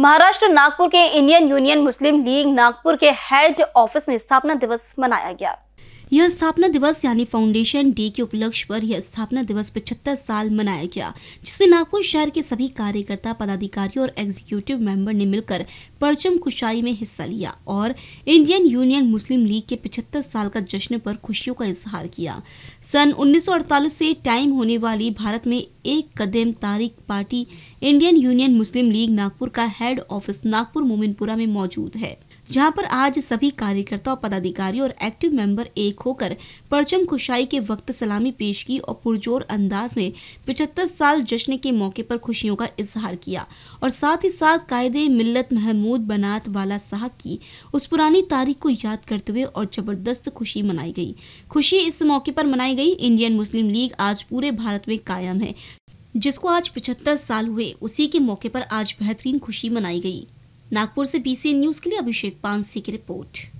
महाराष्ट्र नागपुर के इंडियन यूनियन मुस्लिम लीग नागपुर के head office में स्थापना दिवस मनाया गया यह स्थापना दिवस यानी फाउंडेशन डे के उपलक्ष्य पर यह स्थापना दिवस पचहत्तर साल मनाया गया जिसमें नागपुर शहर के सभी कार्यकर्ता पदाधिकारी और एग्जीक्यूटिव मेंबर ने मिलकर परचम खुशाई में हिस्सा लिया और इंडियन यूनियन मुस्लिम लीग के पिछहत्तर साल का जश्न पर खुशियों का इजहार किया सन 1948 से टाइम होने वाली भारत में एक कदम तारीख पार्टी इंडियन यूनियन मुस्लिम लीग नागपुर का हेड ऑफिस नागपुर मोमिनपुरा में मौजूद है जहां पर आज सभी कार्यकर्ता पदाधिकारी और एक्टिव मेंबर एक होकर परचम खुशाई के वक्त सलामी पेश की और पुरजोर अंदाज में पिछहत्तर साल जश्न के मौके पर खुशियों का इजहार किया और साथ ही साथ कायदे मिल्लत महमूद बनात वाला साहब की उस पुरानी तारीख को याद करते हुए और जबरदस्त खुशी मनाई गई खुशी इस मौके पर मनाई गई इंडियन मुस्लिम लीग आज पूरे भारत में कायम है जिसको आज पिछहत्तर साल हुए उसी के मौके पर आज बेहतरीन खुशी मनाई गई नागपुर से बीसी न्यूज के लिए अभिषेक पांसी की रिपोर्ट